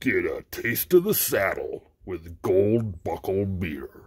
Get a taste of the saddle with gold buckle beer.